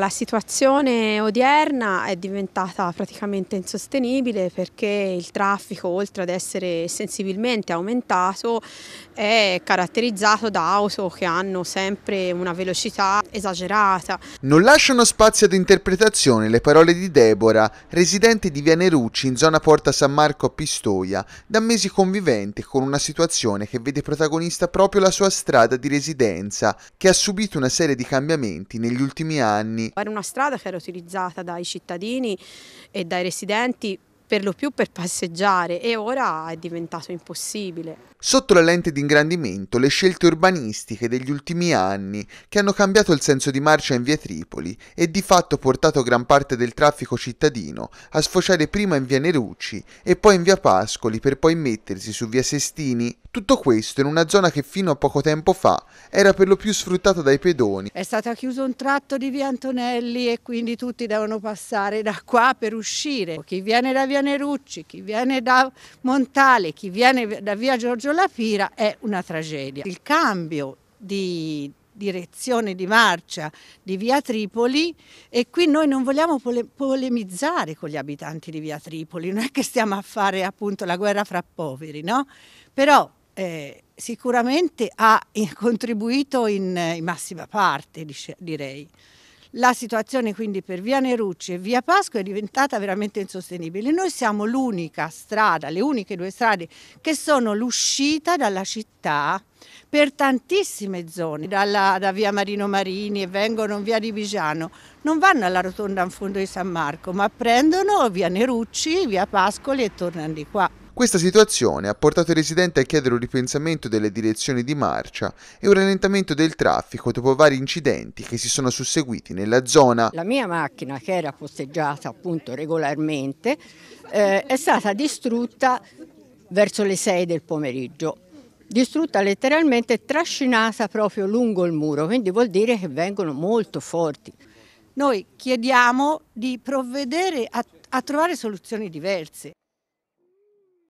La situazione odierna è diventata praticamente insostenibile perché il traffico, oltre ad essere sensibilmente aumentato, è caratterizzato da auto che hanno sempre una velocità esagerata. Non lasciano spazio ad interpretazione le parole di Deborah, residente di Via Nerucci in zona Porta San Marco a Pistoia, da mesi convivente con una situazione che vede protagonista proprio la sua strada di residenza, che ha subito una serie di cambiamenti negli ultimi anni cittadini. Era una strada che era utilizzata dai cittadini e dai residenti per lo più per passeggiare e ora è diventato impossibile. Sotto la lente di ingrandimento le scelte urbanistiche degli ultimi anni che hanno cambiato il senso di marcia in via Tripoli e di fatto portato gran parte del traffico cittadino a sfociare prima in via Nerucci e poi in via Pascoli per poi mettersi su via Sestini. Tutto questo in una zona che fino a poco tempo fa era per lo più sfruttata dai pedoni. È stato chiuso un tratto di via Antonelli e quindi tutti devono passare da qua per uscire. Chi viene da via viene Rucci, chi viene da Montale, chi viene da via Giorgio Lafira è una tragedia. Il cambio di direzione di marcia di via Tripoli e qui noi non vogliamo pole polemizzare con gli abitanti di via Tripoli, non è che stiamo a fare appunto la guerra fra poveri, no? Però eh, sicuramente ha eh, contribuito in, in massima parte, direi. La situazione quindi per via Nerucci e via Pasqua è diventata veramente insostenibile. Noi siamo l'unica strada, le uniche due strade che sono l'uscita dalla città per tantissime zone, dalla, da via Marino Marini e vengono via di Vigiano, non vanno alla rotonda in fondo di San Marco, ma prendono via Nerucci, via Pascoli e tornano di qua. Questa situazione ha portato i residenti a chiedere un ripensamento delle direzioni di marcia e un rallentamento del traffico dopo vari incidenti che si sono susseguiti nella zona. La mia macchina, che era posteggiata appunto regolarmente, eh, è stata distrutta verso le 6 del pomeriggio distrutta letteralmente trascinata proprio lungo il muro, quindi vuol dire che vengono molto forti. Noi chiediamo di provvedere a, a trovare soluzioni diverse.